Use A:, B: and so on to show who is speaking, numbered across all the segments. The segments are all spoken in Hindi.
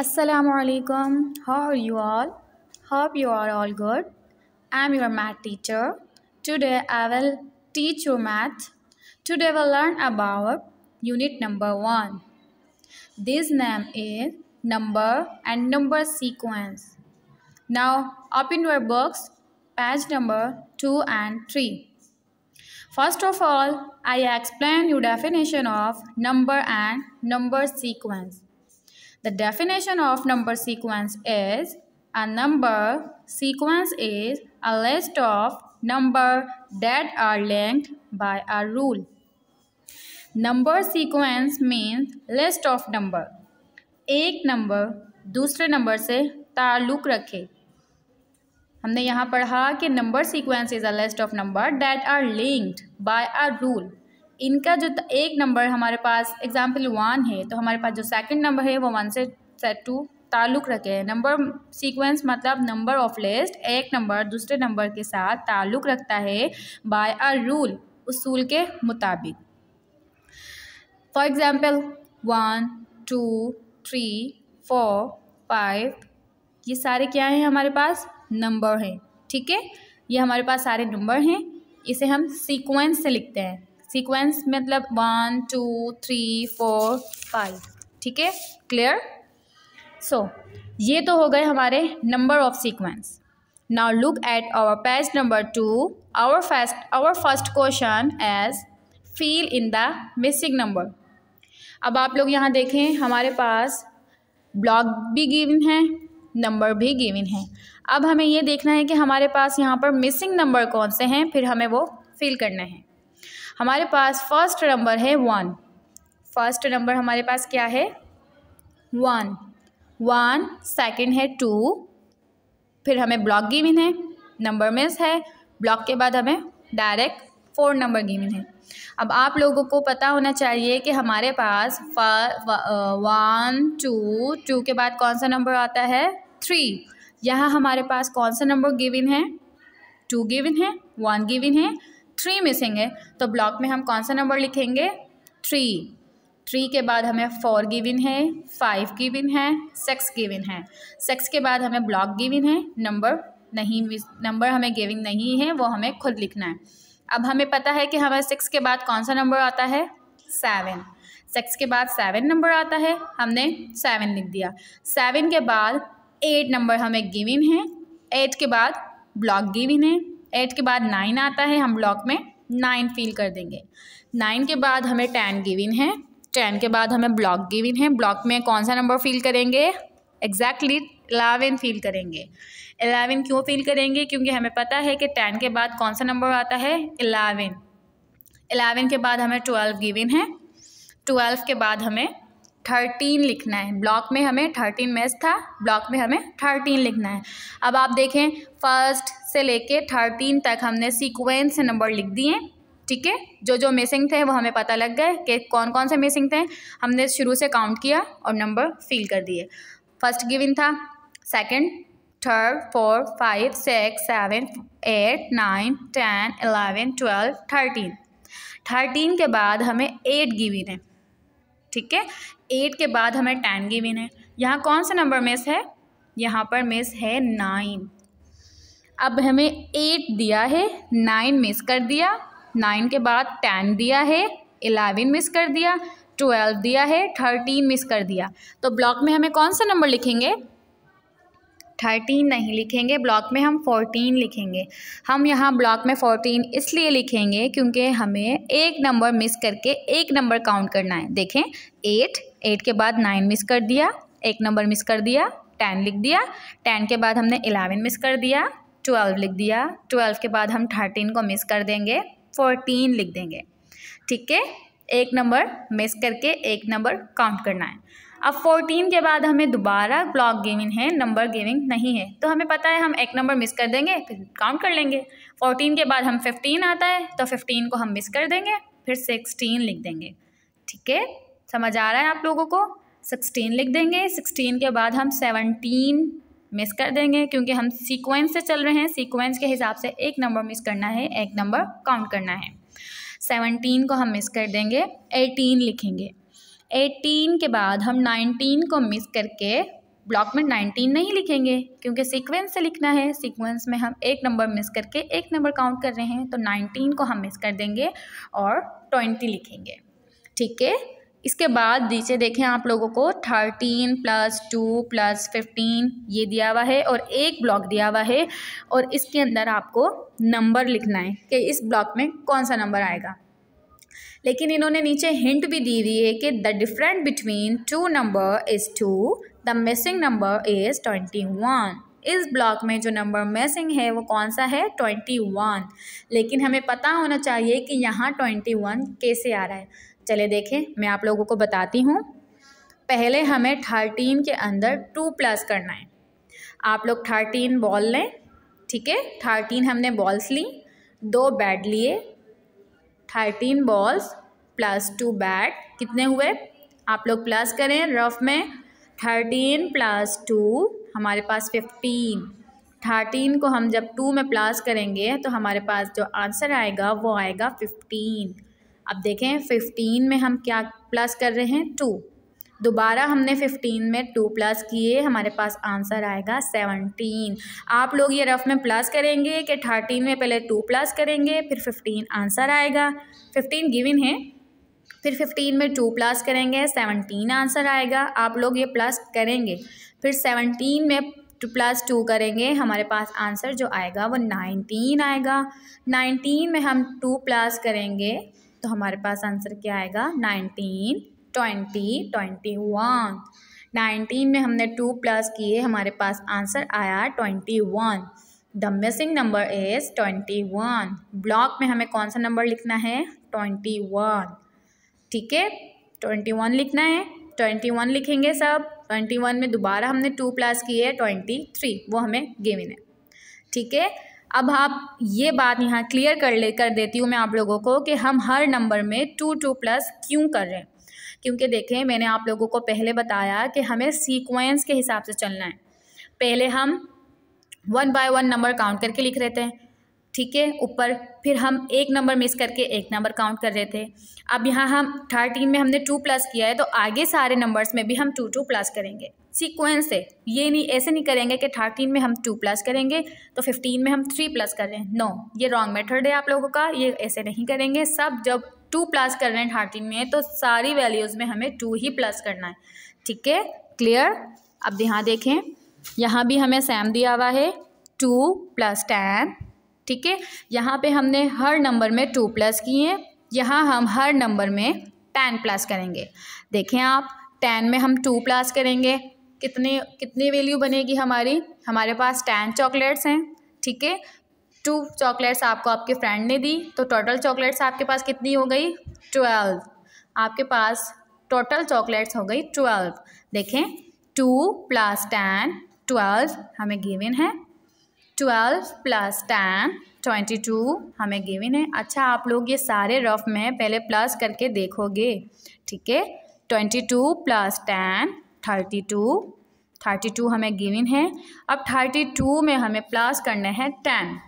A: Assalamu alaikum. How are you all? Hope you are all good. I'm your math teacher. Today I will teach you math. Today we'll learn about unit number 1. This name is number and number sequence. Now open your books page number 2 and 3. First of all, I explain you definition of number and number sequence. The definition of number sequence is a number sequence is a list of number that are linked by a rule. number sequence means list of number एक नंबर दूसरे नंबर से ताल्लुक़ रखे हमने यहाँ पढ़ा कि number sequence is a list of number that are linked by a rule इनका जो एक नंबर हमारे पास एग्ज़ाम्पल वन है तो हमारे पास जो सेकंड नंबर है वो वन से सेट टू ताल्लुक़ रखे हैं नंबर सीक्वेंस मतलब नंबर ऑफ लिस्ट एक नंबर दूसरे नंबर के साथ ताल्लुक़ रखता है बाय अ रूल उसूल के मुताबिक for example one two three four five ये सारे क्या हैं हमारे पास नंबर हैं ठीक है ये हमारे पास सारे नंबर हैं इसे हम सीक्वेंस से लिखते हैं सीक्वेंस मतलब one two three four five ठीक है क्लियर सो ये तो हो गए हमारे number of sequence now look at our page number two our first our first question is fill in the missing number अब आप लोग यहाँ देखें हमारे पास ब्लॉक भी गिवन है नंबर भी गिवन है अब हमें ये देखना है कि हमारे पास यहाँ पर मिसिंग नंबर कौन से हैं फिर हमें वो फिल करने हैं हमारे पास फर्स्ट नंबर है वन फर्स्ट नंबर हमारे पास क्या है वन वन सेकेंड है टू फिर हमें ब्लॉक गिविन है नंबर मिस है ब्लॉक के बाद हमें डायरेक्ट फोर नंबर गिविन है अब आप लोगों को पता होना चाहिए कि हमारे पास वन टू टू के बाद कौन सा नंबर आता है थ्री यहाँ हमारे पास कौन सा नंबर गिविन है टू गिविन है वन गिविन है थ्री मिसिंग है तो ब्लॉक में हम कौन सा नंबर लिखेंगे थ्री थ्री के बाद हमें फोर गिविन है फाइव गिविन है सिक्स गिविन है सिक्स के बाद हमें ब्लॉक गिविन है नंबर नहीं नंबर हमें गिविन नहीं है वो हमें खुद लिखना है अब हमें पता है कि हमें सिक्स के बाद कौन सा नंबर आता है सेवन सिक्स के बाद सेवन नंबर आता है हमने सेवन लिख दिया सेवन के बाद एट नंबर हमें गिविन है एट के बाद ब्लॉक गिविन है एट के बाद नाइन आता है हम ब्लॉक में नाइन फील कर देंगे नाइन के बाद हमें टेन गिविन है टेन के बाद हमें ब्लॉक गिविन है ब्लॉक में कौन सा नंबर फील करेंगे एग्जैक्टली एलेवन फील करेंगे एलेवन क्यों फील करेंगे क्योंकि हमें पता है कि टेन के बाद कौन सा नंबर आता है एलेवन एलेवन के बाद हमें ट्वेल्व गिविन है ट्वेल्व के बाद हमें थर्टीन लिखना है ब्लॉक में हमें थर्टीन मैच था ब्लॉक में हमें थर्टीन लिखना है अब आप देखें फर्स्ट से लेके थर्टीन तक हमने सीक्वेंस नंबर लिख दिए ठीक है जो जो मिसिंग थे वो हमें पता लग गए कि कौन कौन से मिसिंग थे हमने शुरू से काउंट किया और नंबर फिल कर दिए फर्स्ट गिविन था second third four five six seven eight nine ten eleven twelve thirteen thirteen के बाद हमें एट गिविन है ठीक है एट के बाद हमें टेन की है यहाँ कौन सा नंबर मिस है यहाँ पर मिस है नाइन अब हमें एट दिया है नाइन मिस कर दिया नाइन के बाद टेन दिया है एलेवन मिस कर दिया ट्वेल्व दिया है थर्टीन मिस कर दिया तो ब्लॉक में हमें कौन सा नंबर लिखेंगे थर्टीन नहीं लिखेंगे ब्लॉक में हम फोर्टीन लिखेंगे हम यहाँ ब्लॉक में फोर्टीन इसलिए लिखेंगे क्योंकि हमें एक नंबर मिस करके एक नंबर काउंट करना है देखें एट एट के बाद नाइन मिस कर दिया एक नंबर मिस कर दिया टेन लिख दिया टेन के बाद हमने एलेवन मिस कर दिया ट्वेल्व लिख दिया ट्वेल्व के बाद हम थर्टीन को मिस कर देंगे फोर्टीन लिख देंगे ठीक है एक नंबर मिस करके एक नंबर काउंट करना है अब फोर्टीन के बाद हमें दोबारा ब्लॉक गिविंग है नंबर गेविंग नहीं है तो हमें पता है हम एक नंबर मिस कर देंगे फिर काउंट कर लेंगे फोर्टीन के बाद हम फिफ्टीन आता है तो फिफ्टीन को हम मिस कर देंगे फिर सिक्सटीन लिख देंगे ठीक है समझ आ रहा है आप लोगों को सिक्सटीन लिख देंगे सिक्सटीन के बाद हम सेवनटीन मिस कर देंगे क्योंकि हम सीक्वेंस से चल रहे हैं सीक्वेंस के हिसाब से एक नंबर मिस करना है एक नंबर काउंट करना है सेवनटीन को हम मिस कर देंगे एटीन लिखेंगे एटीन के बाद हम नाइनटीन को मिस करके ब्लॉक में नाइनटीन नहीं लिखेंगे क्योंकि सीक्वेंस से लिखना है सीक्वेंस में हम एक नंबर मिस करके एक नंबर काउंट कर रहे हैं तो नाइनटीन को हम मिस कर देंगे और ट्वेंटी लिखेंगे ठीक है इसके बाद नीचे देखें आप लोगों को thirteen plus two plus fifteen ये दिया हुआ है और एक ब्लॉक दिया हुआ है और इसके अंदर आपको नंबर लिखना है कि इस ब्लॉक में कौन सा नंबर आएगा लेकिन इन्होंने नीचे हिंट भी दी हुई है कि the different between two number is two the missing number is twenty one इस ब्लॉक में जो नंबर मिसिंग है वो कौन सा है ट्वेंटी वन लेकिन हमें पता होना चाहिए कि यहाँ ट्वेंटी वन कैसे आ रहा है चले देखें मैं आप लोगों को बताती हूँ पहले हमें थर्टीन के अंदर टू प्लस करना है आप लोग थर्टीन बॉल लें ठीक है थर्टीन हमने बॉल्स ली दो बैट लिए thirteen balls plus two bat कितने हुए आप लोग प्लस करें रफ में थर्टीन प्लस टू हमारे पास फिफ्टीन थर्टीन को हम जब टू में प्लस करेंगे तो हमारे पास जो आंसर आएगा वो आएगा फिफ्टीन अब देखें फिफ्टीन में हम क्या प्लस कर रहे हैं टू दोबारा हमने फिफ्टीन में टू प्लस किए हमारे पास आंसर आएगा सेवनटीन आप लोग ये रफ में प्लस करेंगे कि थर्टीन में पहले टू प्लस करेंगे फिर फिफ्टीन आंसर आएगा फिफ्टीन गिवन है फिर फिफ्टीन में टू प्लस करेंगे सेवनटीन आंसर आएगा आप लोग ये प्लस करेंगे फिर सेवनटीन में टू प्लस टू करेंगे हमारे पास आंसर जो आएगा वो नाइनटीन आएगा नाइनटीन में हम टू प्लस करेंगे तो हमारे पास आंसर क्या आएगा nineteen twenty twenty one nineteen में हमने टू प्लस किए हमारे पास आंसर आया twenty one the missing number is twenty one block में हमें कौन सा नंबर लिखना है ट्वेंटी वन ठीक है ट्वेंटी वन लिखना है ट्वेंटी वन लिखेंगे सब ट्वेंटी वन में दोबारा हमने टू प्लस किए ट्वेंटी थ्री वो हमें गेविन है ठीक है अब आप ये बात यहाँ क्लियर कर ले कर देती हूँ मैं आप लोगों को कि हम हर नंबर में टू टू प्लस क्यों कर रहे हैं क्योंकि देखें मैंने आप लोगों को पहले बताया कि हमें सीक्वेंस के हिसाब से चलना है पहले हम one by one number count करके लिख रहे थे ठीक है ऊपर फिर हम एक नंबर मिस करके एक नंबर काउंट कर रहे थे अब यहाँ हम थर्टीन में हमने टू प्लस किया है तो आगे सारे नंबर्स में भी हम टू टू प्लस करेंगे सीक्वेंस से ये नहीं ऐसे नहीं करेंगे कि थर्टीन में हम टू प्लस करेंगे तो फिफ्टीन में हम थ्री प्लस कर रहे हैं नो ये रॉन्ग मेथड है आप लोगों का ये ऐसे नहीं करेंगे सब जब टू प्लस कर रहे हैं थर्टीन में तो सारी वैल्यूज़ में हमें टू ही प्लस करना है ठीक है क्लियर अब यहाँ देखें यहाँ भी हमें सेम दिया हुआ है टू प्लस टेन ठीक है यहाँ पे हमने हर नंबर में टू प्लस किए यहाँ हम हर नंबर में टेन प्लस करेंगे देखें आप टेन में हम टू प्लस करेंगे कितने कितनी वैल्यू बनेगी हमारी हमारे पास टेन चॉकलेट्स हैं ठीक है टू चॉकलेट्स आपको आपके फ्रेंड ने दी तो टोटल चॉकलेट्स आपके पास कितनी हो गई ट्वेल्व आपके पास टोटल चॉकलेट्स हो गई ट्वेल्व देखें टू प्लस टेन ट्वेल्व हमें गिवन है twelve plus ten twenty two हमें गिवन है अच्छा आप लोग ये सारे रफ में पहले प्लस करके देखोगे ठीक है twenty two plus ten thirty two thirty two हमें गिवन है अब थर्टी टू में हमें प्लस करना है टेन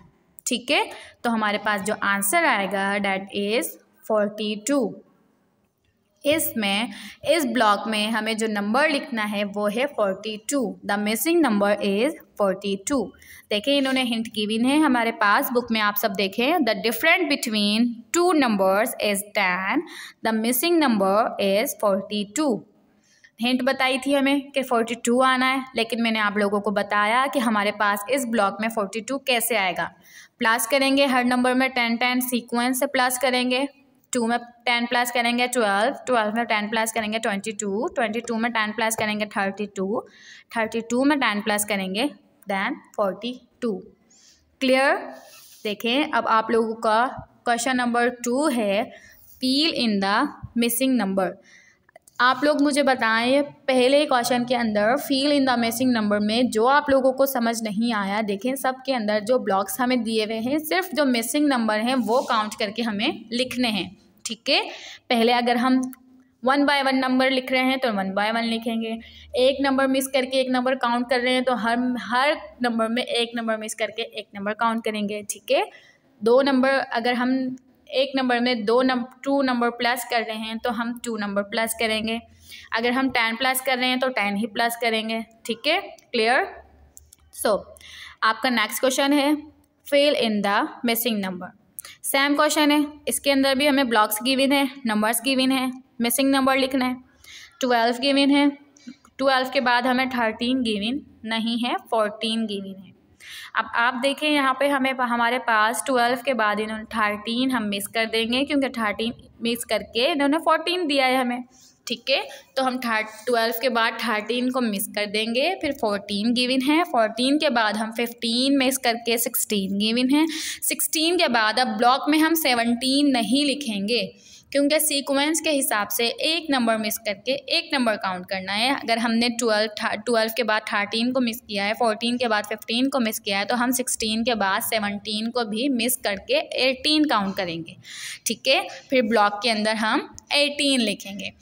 A: ठीक है तो हमारे पास जो आंसर आएगा डैट इज़ फोर्टी टू इसमें इस ब्लॉक में हमें जो नंबर लिखना है वो है forty two the missing number is forty two देखें इन्होंने हिंट भी है हमारे पास बुक में आप सब देखें the different between two numbers is ten the missing number is forty two hint बताई थी हमें कि फोर्टी टू आना है लेकिन मैंने आप लोगों को बताया कि हमारे पास इस ब्लॉक में फोर्टी टू कैसे आएगा प्लस करेंगे हर नंबर में टेन टेन सीक्वेंस से प्लस करेंगे टू में टेन प्लस करेंगे ट्वेल्व ट्वेल्व में टेन प्लस करेंगे ट्वेंटी टू ट्वेंटी टू में टेन प्लस करेंगे थर्टी टू थर्टी टू में टेन प्लस करेंगे दैन फोर्टी टू क्लियर देखें अब आप लोगों का क्वेश्चन नंबर टू है fill in the missing number आप लोग मुझे बताएं पहले क्वेश्चन के अंदर fill in the missing number में जो आप लोगों को समझ नहीं आया देखें सब के अंदर जो ब्लॉक्स हमें दिए हुए हैं सिर्फ जो मिसिंग नंबर हैं वो काउंट करके हमें लिखने हैं ठीक है पहले अगर हम वन बाय वन नंबर लिख रहे हैं तो वन बाय वन लिखेंगे एक नंबर मिस करके एक नंबर काउंट कर रहे हैं तो हर हर नंबर में एक नंबर मिस करके एक नंबर काउंट करेंगे ठीक है दो नंबर अगर हम एक नंबर में दो नंबर टू नंबर प्लस कर रहे हैं तो हम टू नंबर प्लस करेंगे अगर हम टेन प्लस कर रहे हैं तो टेन ही प्लस करेंगे ठीक है क्लियर सो आपका नेक्स्ट क्वेश्चन है fill in the missing number same question है इसके अंदर भी हमें ब्लॉक्स गिविन है नंबर्स गिविन है मिसिंग नंबर लिखना है ट्वेल्व गिविन है ट्वेल्व के बाद हमें थर्टीन गिविन नहीं है फोर्टीन गिविन है अब आप देखें यहाँ पे हमें हमारे पास ट्वेल्व के बाद इन्होंने थर्टीन हम मिस कर देंगे क्योंकि थर्टीन मिस करके इन्होंने फोर्टीन दिया है हमें ठीक है तो हम थर्ट ट्वेल्व के बाद थर्टीन को मिस कर देंगे फिर फोर्टीन गिविन है फोर्टीन के बाद हम फिफ्टीन मिस करके सिक्सटीन गिविन है सिक्सटीन के बाद अब ब्लॉक में हम सेवनटीन नहीं लिखेंगे क्योंकि सीक्वेंस के हिसाब से एक नंबर मिस करके एक नंबर काउंट करना है अगर हमने ट्वेल्व ट्वेल्व के बाद थर्टीन को मिस किया है फोर्टीन के बाद फिफ्टीन को मिस किया है तो हम सिक्सटीन के बाद सेवनटीन को भी मिस करके एटीन काउंट करेंगे ठीक है फिर ब्लॉक के अंदर हम एटीन लिखेंगे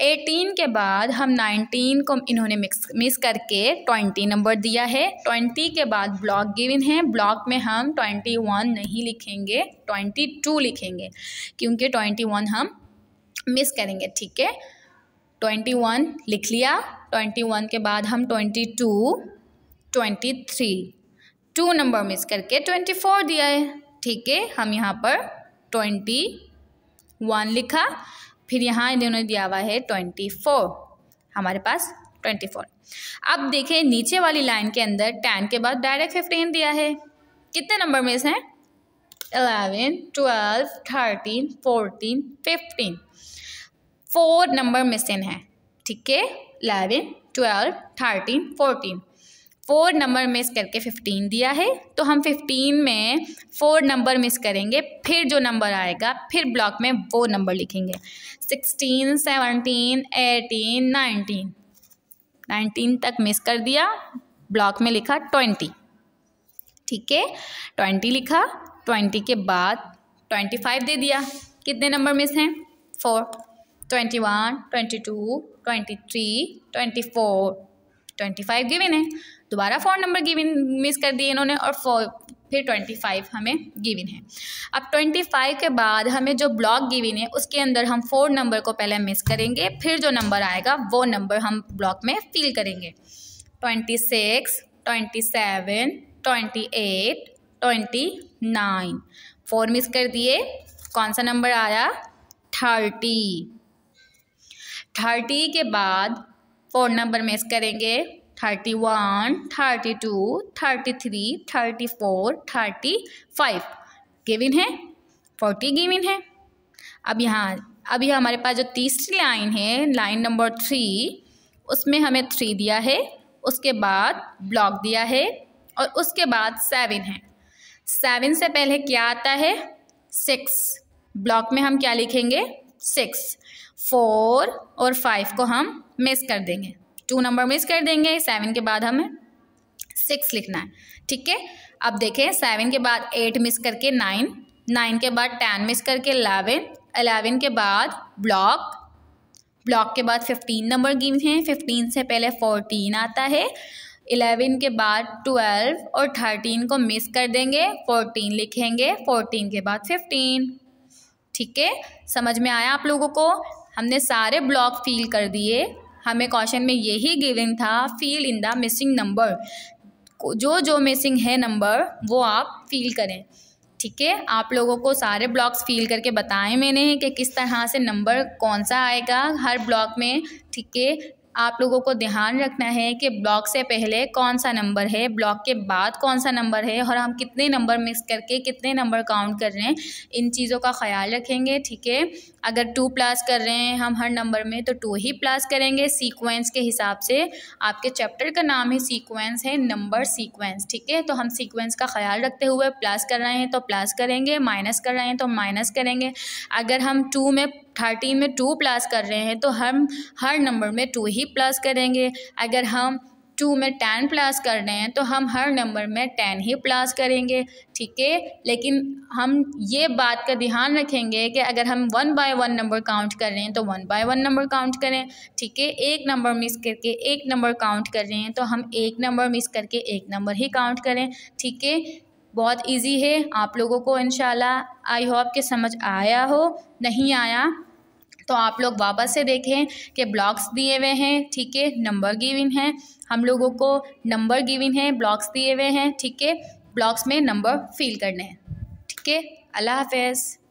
A: एटीन के बाद हम नाइनटीन को इन्होंने मिक्स मिस करके ट्वेंटी नंबर दिया है ट्वेंटी के बाद ब्लॉक गिविन है ब्लॉक में हम ट्वेंटी वन नहीं लिखेंगे ट्वेंटी टू लिखेंगे क्योंकि ट्वेंटी वन हम मिस करेंगे ठीक है ट्वेंटी वन लिख लिया ट्वेंटी वन के बाद हम twenty two twenty three two number miss करके ट्वेंटी फोर दिया है ठीक है हम यहाँ पर ट्वेंटी वन लिखा फिर यहाँ इन्होंने दिया हुआ है ट्वेंटी फोर हमारे पास ट्वेंटी फोर अब देखें नीचे वाली लाइन के अंदर टेन के बाद डायरेक्ट फिफ्टीन दिया है कितने नंबर में हैं eleven twelve thirteen fourteen fifteen four number missing हैं ठीक है eleven twelve thirteen fourteen four number miss करके फिफ्टीन दिया है तो हम फिफ्टीन में फोर नंबर मिस करेंगे फिर जो नंबर आएगा फिर ब्लॉक में वो नंबर लिखेंगे sixteen seventeen eighteen nineteen nineteen तक मिस कर दिया ब्लॉक में लिखा ट्वेंटी ठीक है ट्वेंटी लिखा ट्वेंटी के बाद ट्वेंटी फाइव दे दिया कितने नंबर मिस हैं four twenty one twenty two twenty three twenty four twenty five given है दोबारा फ़ोन नंबर गिविन मिस कर दिए इन्होंने और फिर ट्वेंटी फाइव हमें गिविन है अब ट्वेंटी फाइव के बाद हमें जो ब्लॉक गिविन है उसके अंदर हम फोर नंबर को पहले मिस करेंगे फिर जो नंबर आएगा वो नंबर हम ब्लॉक में फिल करेंगे twenty six twenty seven twenty eight twenty nine four miss कर दिए कौन सा नंबर आया थर्टी थर्टी के बाद फ़ोन नंबर मिस करेंगे thirty one thirty two thirty three thirty four thirty five given है फोर्टी गिविन है अब यहाँ अभी हमारे पास जो तीसरी लाइन है लाइन नंबर थ्री उसमें हमें थ्री दिया है उसके बाद ब्लॉक दिया है और उसके बाद सेवन है सेवन से पहले क्या आता है सिक्स ब्लॉक में हम क्या लिखेंगे सिक्स फोर और फाइव को हम मिस कर देंगे टू नंबर मिस कर देंगे सेवन के बाद हमें सिक्स लिखना है ठीक है अब देखें सेवन के बाद एट मिस करके नाइन नाइन के बाद टेन मिस करके अलेवन अलेवन के बाद ब्लॉक ब्लॉक के बाद फिफ्टीन नंबर गिवन हैं फिफ्टीन से पहले फोर्टीन आता है इलेवन के बाद ट्वेल्व और थर्टीन को मिस कर देंगे फोर्टीन लिखेंगे फोर्टीन के बाद फिफ्टीन ठीक है समझ में आया आप लोगों को हमने सारे ब्लॉक फील कर दिए हमें क्वेश्चन में यही गिविंग था fill in the missing number जो जो मिसिंग है नंबर वो आप फील करें ठीक है आप लोगों को सारे ब्लॉक्स फील करके बताएं मैंने कि किस तरह से नंबर कौन सा आएगा हर ब्लॉक में ठीक है आप लोगों को ध्यान रखना है कि ब्लॉक से पहले कौन सा नंबर है ब्लॉक के बाद कौन सा नंबर है और हम कितने नंबर मिक्स करके कितने नंबर काउंट कर रहे हैं इन चीज़ों का ख्याल रखेंगे ठीक है अगर टू प्लस कर रहे हैं हम हर नंबर में तो टू ही प्लस करेंगे सीक्वेंस के हिसाब से आपके चैप्टर का नाम ही सीक्वेंस है नंबर सीक्वेंस ठीक है तो हम सीक्वेंस का ख्याल रखते हुए प्लस कर रहे हैं तो प्लस करेंगे माइनस कर रहे हैं तो माइनस करेंगे अगर हम टू में थर्टीन में टू प्लस कर रहे हैं तो हम हर नंबर में टू ही प्लस करेंगे अगर हम टू में टेन प्लस कर रहे हैं तो हम हर नंबर में टेन ही प्लस करेंगे ठीक है लेकिन हम ये बात का ध्यान रखेंगे कि अगर हम one by one number count कर रहे हैं तो one by one number count करें ठीक है एक नंबर मिस करके एक नंबर काउंट कर रहे हैं तो हम एक नंबर मिस करके एक नंबर ही काउंट करें ठीक है बहुत इजी है आप लोगों को इन आई होप के समझ आया हो नहीं आया तो आप लोग वापस से देखें कि ब्लॉक्स दिए हुए हैं ठीक है नंबर गिविन है हम लोगों को नंबर गिविन है ब्लॉक्स दिए हुए हैं ठीक है ब्लॉक्स में नंबर फिल करने हैं ठीक है अल्लाह हाफ